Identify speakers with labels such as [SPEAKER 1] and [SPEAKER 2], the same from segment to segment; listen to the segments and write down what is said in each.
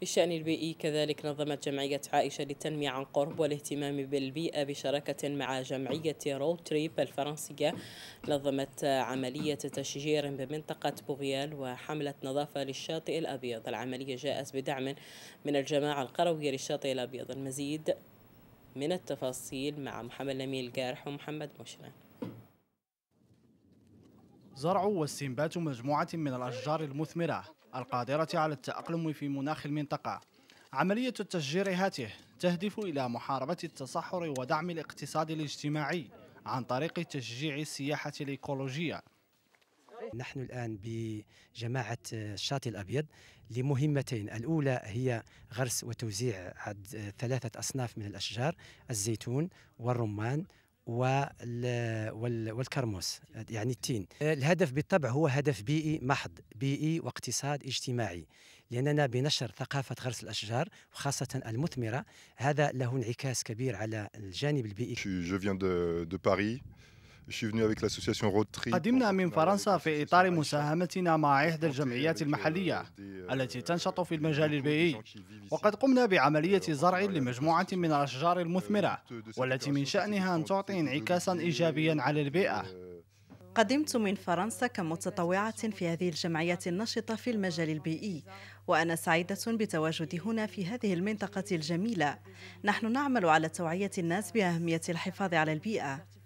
[SPEAKER 1] بالشأن البيئي كذلك نظمت جمعية عائشة للتنمية عن قرب والاهتمام بالبيئة بشراكة مع جمعية رود تريب الفرنسية نظمت عملية تشجير بمنطقة بوغيال وحملة نظافة للشاطئ الأبيض العملية جاءت بدعم من الجماعة القروية للشاطئ الأبيض المزيد من التفاصيل مع محمد نميل جارح ومحمد مشنان
[SPEAKER 2] زرع واستنبات مجموعة من الأشجار المثمرة القادرة على التأقلم في مناخ المنطقة عملية التشجير هاته تهدف إلى محاربة التصحر ودعم الاقتصاد الاجتماعي عن طريق تشجيع السياحة الإيكولوجية
[SPEAKER 3] نحن الآن بجماعة الشاطئ الأبيض لمهمتين الأولى هي غرس وتوزيع عد ثلاثة أصناف من الأشجار الزيتون والرمان والكرموس يعني التين الهدف بالطبع هو هدف بيئي محض بيئي واقتصاد اجتماعي لأننا بنشر ثقافة غرس الأشجار وخاصة المثمرة هذا له انعكاس كبير على الجانب البيئي Je viens de, de Paris. قدمنا
[SPEAKER 2] من فرنسا في إطار مساهمتنا مع إحدى الجمعيات euh, المحلية euh, التي تنشط في المجال البيئي وقد قمنا بعملية زرع لمجموعة من الأشجار المثمرة والتي من شأنها أن تعطي انعكاسا إيجابيا على البيئة euh,
[SPEAKER 1] قدمت من فرنسا كمتطوعة في هذه الجمعية النشطة في المجال البيئي وأنا سعيدة بتواجدي هنا في هذه المنطقة الجميلة نحن نعمل على توعية الناس بأهمية الحفاظ على البيئة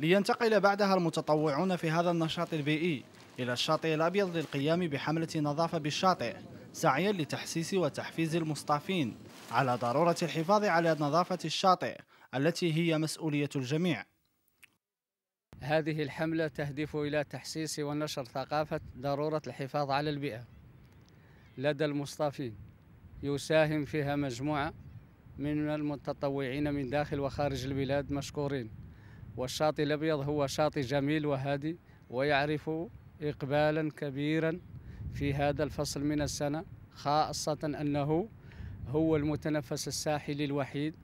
[SPEAKER 1] لينتقل
[SPEAKER 2] بعدها المتطوعون في هذا النشاط البيئي إلى الشاطئ الأبيض للقيام بحملة نظافة بالشاطئ سعيا لتحسيس وتحفيز المصطافين على ضرورة الحفاظ على نظافة الشاطئ التي هي مسؤولية الجميع
[SPEAKER 4] هذه الحملة تهدف إلى تحسيس ونشر ثقافة ضرورة الحفاظ على البيئة لدى المصطافين يساهم فيها مجموعة من المتطوعين من داخل وخارج البلاد مشكورين والشاطئ الأبيض هو شاطئ جميل وهادي ويعرف إقبالا كبيرا في هذا الفصل من السنة خاصة أنه هو المتنفس الساحلي الوحيد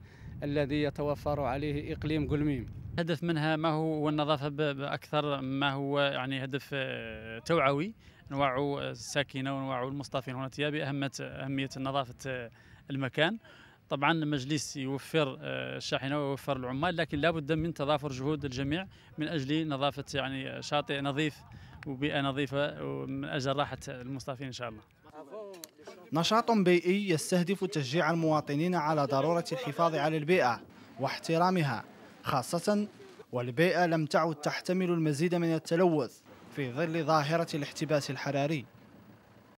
[SPEAKER 4] الذي يتوفر عليه إقليم قلميم هدف منها ما هو النظافة
[SPEAKER 5] باكثر ما هو يعني هدف آه، توعوي نوعوا الساكنة ونوعوا المصطفين هنا بأهمية أهمية نظافة آه، المكان طبعا المجلس يوفر آه، الشاحنه ويوفر العمال لكن لابد من تضافر جهود الجميع من اجل نظافه يعني شاطئ نظيف وبيئه نظيفه من اجل راحه المصطافين ان شاء الله
[SPEAKER 2] نشاط بيئي يستهدف تشجيع المواطنين على ضروره الحفاظ على البيئه واحترامها خاصه والبيئه لم تعد تحتمل المزيد من التلوث في ظل ظاهره الاحتباس الحراري